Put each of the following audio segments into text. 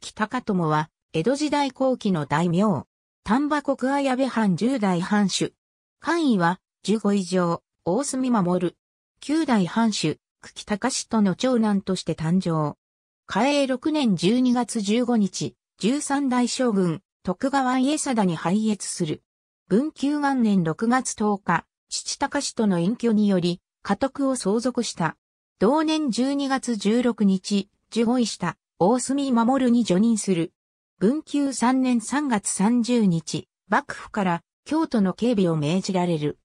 喜高友は、江戸時代後期の大名。丹波国綾部藩十代藩主。官位は、十五以上、大隅守。九代藩主、久喜隆との長男として誕生。嘉永六年十二月十五日、十三代将軍、徳川家定に拝謁する。文久元年六月十日、父隆との隠居により、家督を相続した。同年十二月十六日、十五位した。大隅守に除任する。文久3年3月30日、幕府から京都の警備を命じられる。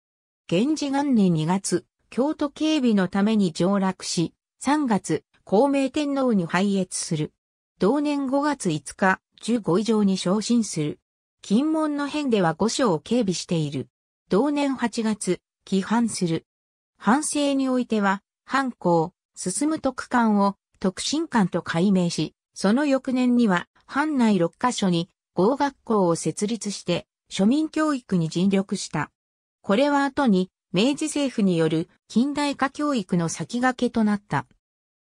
源氏元年2月、京都警備のために上洛し、3月、孔明天皇に拝謁する。同年5月5日、15以上に昇進する。金門の変では五所を警備している。同年8月、規範する。反省においては、藩校、進む特官を特進館と改名し、その翌年には、藩内6カ所に、合学校を設立して、庶民教育に尽力した。これは後に、明治政府による近代化教育の先駆けとなった。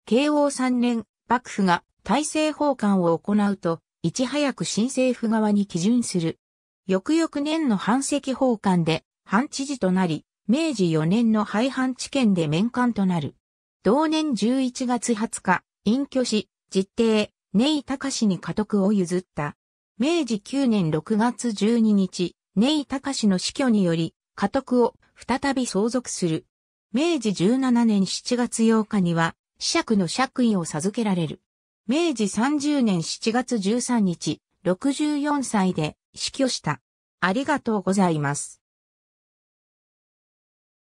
慶応3年、幕府が大政奉還を行うと、いち早く新政府側に基準する。翌々年の藩石奉還で、藩知事となり、明治4年の廃藩置県で免官となる。同年11月20日、隠居し、実弟、根井隆に家督を譲った。明治9年6月12日、根井隆の死去により、家督を再び相続する。明治17年7月8日には、子爵の爵位を授けられる。明治30年7月13日、64歳で死去した。ありがとうございます。